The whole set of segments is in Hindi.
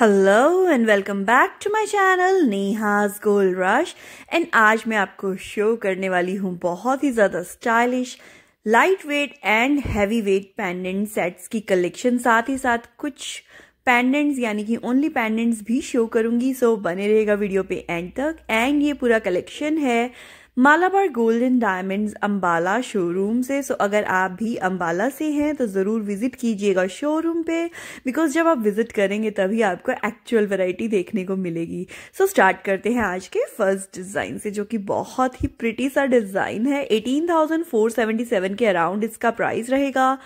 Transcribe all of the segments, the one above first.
hello and welcome back to my channel Neha's Gold Rush and आज मैं आपको शो करने वाली हूँ बहुत ही ज़्यादा stylish light weight and heavy weight pendant sets की कलेक्शन साथ ही साथ कुछ पेंडेंट्स यानी कि ओनली पेंडेंट्स भी शो करूंगी सो बने रहेगा वीडियो पे एंड तक एंड ये पूरा कलेक्शन है Malabar Golden Diamonds Ambala showroom से सो अगर आप भी अम्बाला से हैं तो ज़रूर विज़िट कीजिएगा शोरूम पे बिकॉज जब आप विज़िट करेंगे तभी आपको एक्चुअल वैरायटी देखने को मिलेगी सो so, स्टार्ट करते हैं आज के फर्स्ट डिज़ाइन से जो कि बहुत ही प्रिटी सा डिज़ाइन है 18,477 के अराउंड इसका प्राइस रहेगा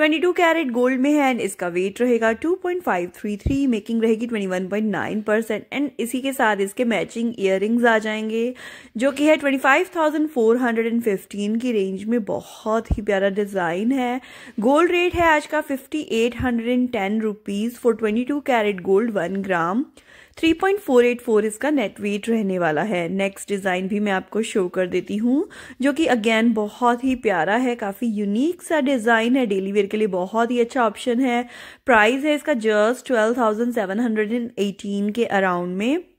22 कैरेट गोल्ड में है एंड इसका वेट रहेगा 2.533 मेकिंग रहेगी 21.9 परसेंट एंड इसी के साथ इसके मैचिंग इयर आ जाएंगे जो कि है 5415 की रेंज में बहुत ही प्यारा डिज़ाइन है गोल्ड रेट है आज का 5810 rupees for 22 carat gold 1 gram 3.484 इसका नेट वेट रहने वाला है नेक्स्ट डिज़ाइन भी मैं आपको शो कर देती हूँ जो कि अगेन बहुत ही प्यारा है काफ़ी यूनिक सा डिज़ाइन है डेली वेयर के लिए बहुत ही अच्छा ऑप्शन है प्राइस है इसका जस्ट 12,718 के अराउंड में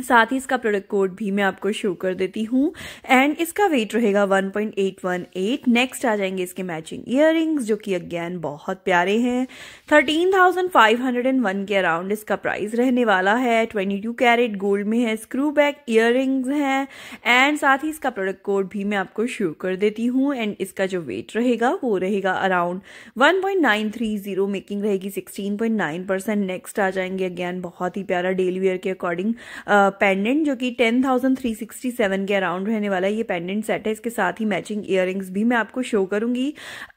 साथ ही इसका प्रोडक्ट कोड भी मैं आपको शो कर देती हूँ एंड इसका वेट रहेगा 1.818 नेक्स्ट आ जाएंगे इसके मैचिंग इयर जो कि अगेन बहुत प्यारे हैं 13,501 के अराउंड इसका प्राइस रहने वाला है 22 कैरेट गोल्ड में है स्क्रू बैक इयर हैं एंड साथ ही इसका प्रोडक्ट कोड भी मैं आपको शो कर देती हूँ एंड इसका जो वेट रहेगा वो रहेगा अराउंड वन मेकिंग रहेगी सिक्सटीन नेक्स्ट आ जाएंगे अगेन बहुत ही प्यारा डेली वेयर के अकॉर्डिंग पेंडेंट जो कि ten thousand three sixty seven के अराउंड रहने वाला है ये पेंडेंट सेट है इसके साथ ही मैचिंग इयर भी मैं आपको शो करूंगी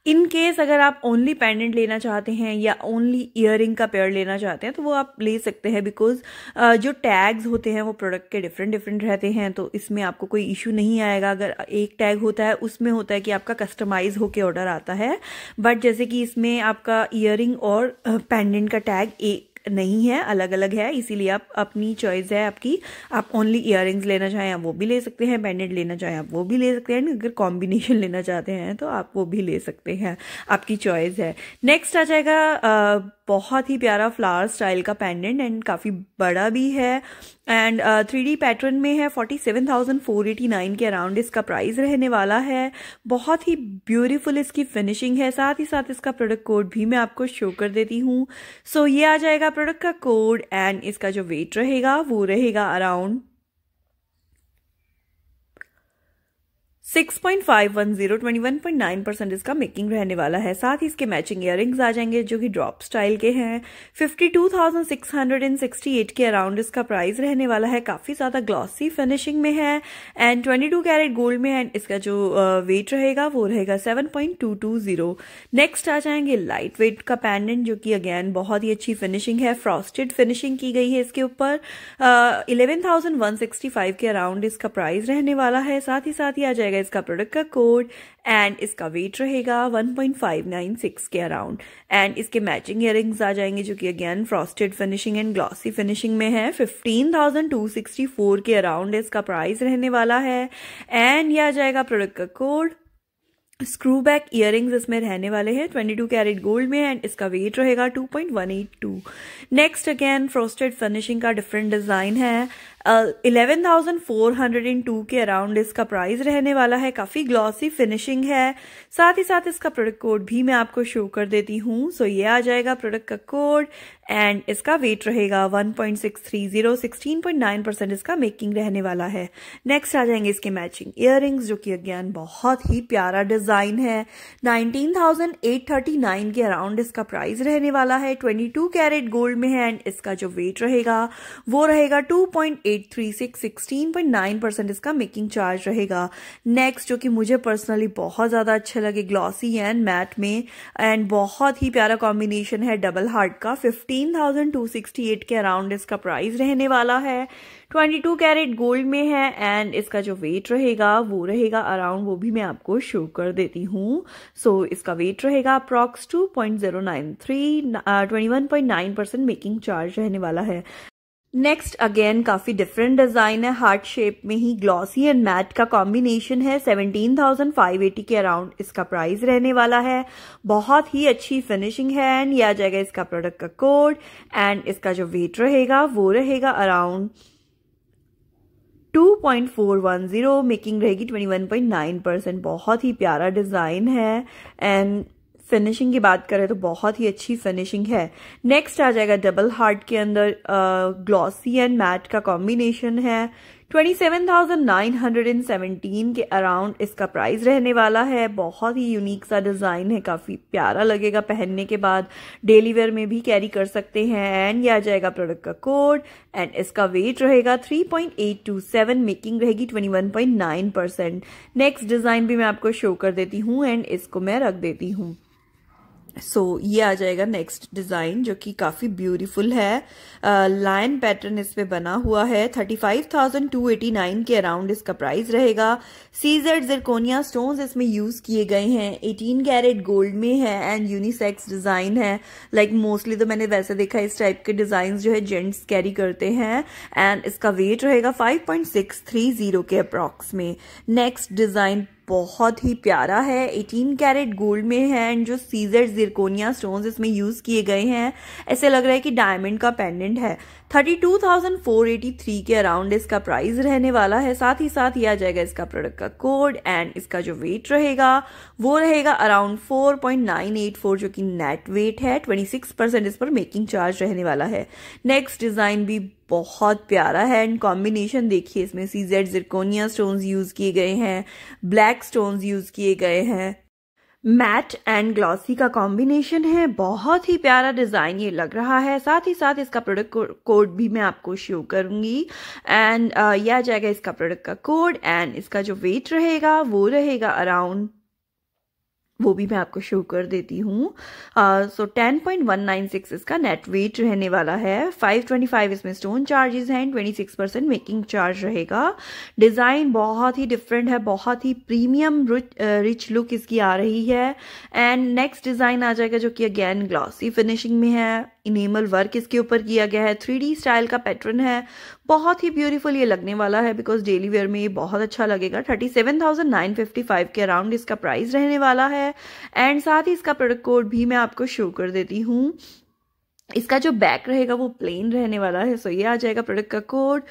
इन केस अगर आप ओनली पेंडेंट लेना चाहते हैं या ओनली इयर का पेयर लेना चाहते हैं तो वो आप ले सकते हैं बिकॉज जो टैग्स होते हैं वो प्रोडक्ट के डिफरेंट डिफरेंट रहते हैं तो इसमें आपको कोई इशू नहीं आएगा अगर एक टैग होता है उसमें होता है कि आपका कस्टमाइज होके ऑर्डर आता है बट जैसे कि इसमें आपका इयर और पेंडेंट का टैग एक नहीं है अलग अलग है इसीलिए आप अपनी चॉइस है आपकी आप ओनली इयर लेना चाहें आप वो भी ले सकते हैं पेंडेंट लेना चाहें आप वो भी ले सकते हैं अगर कॉम्बिनेशन लेना चाहते हैं तो आप वो भी ले सकते हैं आपकी चॉइस है नेक्स्ट आ जाएगा बहुत ही प्यारा फ्लावर स्टाइल का पेंडेंट एंड काफ़ी बड़ा भी है एंड थ्री डी पैटर्न में है forty seven thousand four eighty nine के अराउंड इसका प्राइस रहने वाला है बहुत ही ब्यूटीफुल इसकी फिनिशिंग है साथ ही साथ इसका प्रोडक्ट कोड भी मैं आपको शो कर देती हूँ सो so, ये आ जाएगा प्रोडक्ट का कोड एंड इसका जो वेट रहेगा वो रहेगा अराउंड 6.510 नाइन परसेंट इसका मेकिंग रहने वाला है साथ ही इसके मैचिंग इयर आ जाएंगे जो कि ड्रॉप स्टाइल के हैं 52,668 के अराउंड इसका प्राइस रहने वाला है काफी ज्यादा ग्लॉसी फिनिशिंग में है एंड 22 कैरेट गोल्ड में एंड इसका जो वेट रहेगा वो रहेगा 7.220 नेक्स्ट आ जाएंगे लाइट वेट का पैंडेंट जो कि अगेन बहुत ही अच्छी फिनिशिंग है फ्रॉस्टेड फिनिशिंग की गई है इसके ऊपर इलेवन uh, के अराउंड इसका प्राइस रहने वाला है साथ ही साथ ही आ जाएगा इसका प्रोडक्ट का कोड एंड इसका वेट रहेगा 1.596 के अराउंड एंड इसके मैचिंग इयर आ जाएंगे जो कि again frosted finishing and glossy finishing में है 15,264 के अराउंड इसका प्राइस रहने वाला है एंड यह आ जाएगा प्रोडक्ट का कोड स्क्रू बैक ईयरिंग्स इसमें रहने वाले हैं 22 कैरेट गोल्ड में एंड इसका वेट रहेगा 2.182 नेक्स्ट अगेन फ्रोस्टेड फिनिशिंग का डिफरेंट डिजाइन है eleven thousand four hundred and two के अराउंड इसका प्राइस रहने वाला है काफी ग्लॉसी फिनिशिंग है साथ ही साथ इसका प्रोडक्ट कोड भी मैं आपको शो कर देती हूँ सो so ये आ जाएगा प्रोडक्ट का कोड एंड इसका वेट रहेगा 1.630 16.9 परसेंट इसका मेकिंग रहने वाला है नेक्स्ट आ जाएंगे इसके मैचिंग इयर जो कि अगेन बहुत ही प्यारा डिजाइन डिज़ाइन है 19,839 के अराउंड इसका प्राइस रहने वाला है 22 कैरेट गोल्ड में है एंड इसका जो वेट रहेगा वो रहेगा 2.836 16.9 परसेंट इसका मेकिंग चार्ज रहेगा नेक्स्ट जो कि मुझे पर्सनली बहुत ज़्यादा अच्छे लगे ग्लॉसी एंड मैट में एंड बहुत ही प्यारा कॉम्बिनेशन है डबल हार्ट का फिफ्टीन के अराउंड इसका प्राइस रहने वाला है 22 कैरेट गोल्ड में है एंड इसका जो वेट रहेगा वो रहेगा अराउंड वो भी मैं आपको शो कर देती हूँ सो so, इसका वेट रहेगा approx two point zero nine three twenty one point nine percent making charge रहने वाला है नेक्स्ट अगेन काफी डिफरेंट डिजाइन है हार्ट शेप में ही ग्लॉसी एंड मैट का कॉम्बिनेशन है 17,580 के अराउंड इसका प्राइस रहने वाला है बहुत ही अच्छी फिनिशिंग है एंड यह आ जाएगा इसका प्रोडक्ट का कोड एंड इसका जो वेट रहेगा वो रहेगा अराउंड 2.410 मेकिंग रहेगी 21.9 परसेंट बहुत ही प्यारा डिज़ाइन है एंड फिनिशिंग की बात करें तो बहुत ही अच्छी फिनिशिंग है नेक्स्ट आ जाएगा डबल हार्ट के अंदर ग्लॉसी एंड मैट का कॉम्बिनेशन है 27,917 के अराउंड इसका प्राइस रहने वाला है बहुत ही यूनिक सा डिज़ाइन है काफ़ी प्यारा लगेगा पहनने के बाद डेली वेयर में भी कैरी कर सकते हैं एंड ये आ जाएगा प्रोडक्ट का कोड एंड इसका वेट रहेगा 3.827 मेकिंग रहेगी 21.9 परसेंट नेक्स्ट डिज़ाइन भी मैं आपको शो कर देती हूँ एंड इसको मैं रख देती हूँ सो so, ये आ जाएगा नेक्स्ट डिज़ाइन जो कि काफ़ी ब्यूटीफुल है लाइन uh, पैटर्न इस पे बना हुआ है 35,289 के अराउंड इसका प्राइस रहेगा सीजर जिरकोनिया स्टोन्स इसमें यूज़ किए गए हैं 18 कैरेट गोल्ड में है एंड यूनिसेक्स डिज़ाइन है लाइक like, मोस्टली तो मैंने वैसे देखा इस टाइप के डिज़ाइन जो है जेंट्स कैरी करते हैं एंड इसका वेट रहेगा जीरो के अप्रॉक्स में नेक्स्ट डिज़ाइन बहुत ही प्यारा है 18 कैरेट गोल्ड में है एंड जो सीजर जिरकोनिया स्टोन इसमें यूज़ किए गए हैं ऐसे लग रहा है कि डायमंड का पेंडेंट है 32,483 के अराउंड इसका प्राइस रहने वाला है साथ ही साथ यह आ जाएगा इसका प्रोडक्ट का कोड एंड इसका जो वेट रहेगा वो रहेगा अराउंड 4.984 जो कि नेट वेट है 26 परसेंट इस पर मेकिंग चार्ज रहने वाला है नेक्स्ट डिज़ाइन भी बहुत प्यारा है एंड कॉम्बिनेशन देखिए इसमें C Z zirconia stones use किए गए हैं ब्लैक स्टोन्स यूज़ किए गए हैं मैट एंड ग्लॉसी का कॉम्बिनेशन है बहुत ही प्यारा डिज़ाइन ये लग रहा है साथ ही साथ इसका प्रोडक्ट कोड भी मैं आपको शो करूंगी एंड uh, यह आ जाएगा इसका प्रोडक्ट का कोड एंड इसका जो वेट रहेगा वो रहेगा अराउंड वो भी मैं आपको शो कर देती हूँ so ten point one nine six इसका नेट वेट रहने वाला है फाइव ट्वेंटी फाइव इसमें स्टोन चार्जेस हैं twenty six percent making charge रहेगा डिज़ाइन बहुत ही डिफरेंट है बहुत ही प्रीमियम रिच लुक इसकी आ रही है एंड नेक्स्ट डिज़ाइन आ जाएगा जो कि अगेन ग्लॉसी फिनिशिंग में है इनेमल वर्क इसके ऊपर किया गया है थ्री स्टाइल का पैटर्न है बहुत ही ब्यूटीफुल ये लगने वाला है बिकॉज डेली वेयर में ये बहुत अच्छा लगेगा thirty seven thousand nine fifty five के अराउंड इसका प्राइस रहने वाला है एंड साथ ही इसका प्रोडक्ट कोड भी मैं आपको शो कर देती हूँ इसका जो बैक रहेगा वो प्लेन रहने वाला है सो ये आ जाएगा प्रोडक्ट का code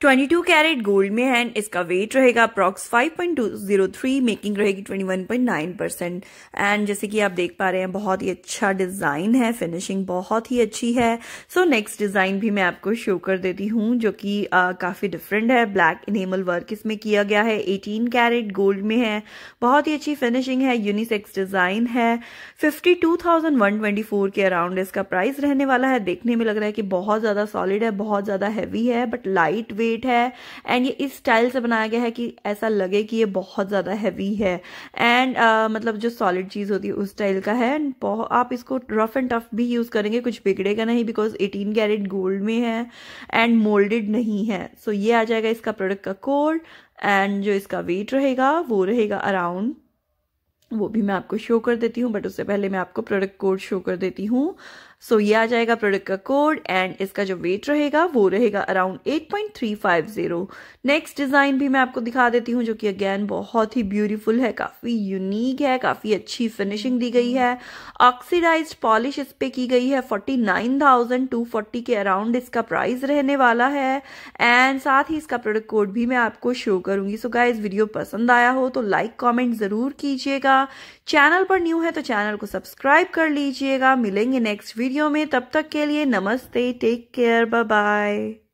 twenty two carat gold में है इसका वेट रहेगा अप्रॉक्स थ्री मेकिंग रहेगी नाइन परसेंट एंड जैसे कि आप देख पा रहे हैं बहुत ही अच्छा डिजाइन है फिनिशिंग बहुत ही अच्छी है सो नेक्स्ट डिजाइन भी मैं आपको शो कर देती हूँ जो कि काफी डिफरेंट है ब्लैक इनेमल वर्क इसमें किया गया है एटीन कैरेट गोल्ड में है बहुत ही अच्छी फिनिशिंग है यूनिसेक्स डिजाइन है fifty two thousand one twenty four के अराउंड इसका प्राइस रहने वाला है देखने में लग रहा है कि बहुत ज्यादा सॉलिड है बहुत ज्यादा हैवी है बट लाइट वेट वेट है एंड ये इस स्टाइल से बनाया गया है कि ऐसा लगे कि ये बहुत ज़्यादा हैवी है एंड uh, मतलब जो सॉलिड चीज़ होती है उस स्टाइल का है एंड आप इसको रफ एंड टफ भी यूज़ करेंगे कुछ बिगड़ेगा नहीं बिकॉज एटीन कैरेट गोल्ड में है एंड मोल्डेड नहीं है सो so, ये आ जाएगा इसका प्रोडक्ट का कोड एंड जो इसका वेट रहेगा वो रहेगा अराउंड वो भी मैं आपको शो कर देती हूँ बट उससे पहले मैं आपको प्रोडक्ट कोड शो कर देती हूँ सो so, ये आ जाएगा प्रोडक्ट का कोड एंड इसका जो वेट रहेगा वो रहेगा अराउंड 8.350 नेक्स्ट डिज़ाइन भी मैं आपको दिखा देती हूँ जो कि अगेन बहुत ही ब्यूटीफुल है काफ़ी यूनिक है काफ़ी अच्छी फिनिशिंग दी गई है ऑक्सीडाइज पॉलिश इस पे की गई है 49,240 के अराउंड इसका प्राइस रहने वाला है एंड साथ ही इसका प्रोडक्ट कोड भी मैं आपको शो करूंगी सो गाय गाइज वीडियो पसंद आया हो तो लाइक कॉमेंट ज़रूर कीजिएगा चैनल पर न्यू है तो चैनल को सब्सक्राइब कर लीजिएगा मिलेंगे नेक्स्ट वीडियो वीडियो में तब तक के लिए नमस्ते टेक केयर बाय बाय